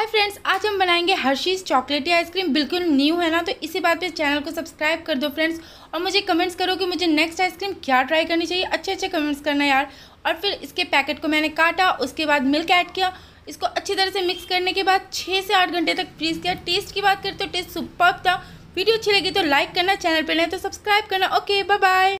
hi friends आज हम बनाएंगे हर्शीज़ चॉकलेटी आइसक्रीम बिल्कुल न्यू है ना तो इसी बात पे चैनल को सब्सक्राइब कर दो फ्रेंड्स और मुझे कमेंट्स करो कि मुझे नेक्स्ट आइसक्रीम क्या ट्राई करनी चाहिए अच्छे अच्छे कमेंट्स करना यार और फिर इसके पैकेट को मैंने काटा उसके बाद मिल्क ऐड किया इसको अच्छी तरह से मिक्स करने के बाद छः से आठ घंटे तक फ्रीज किया टेस्ट की बात करें तो टेस्ट सुपर था वीडियो अच्छी लगी तो लाइक करना चैनल पर नहीं तो सब्सक्राइब करना ओके बाय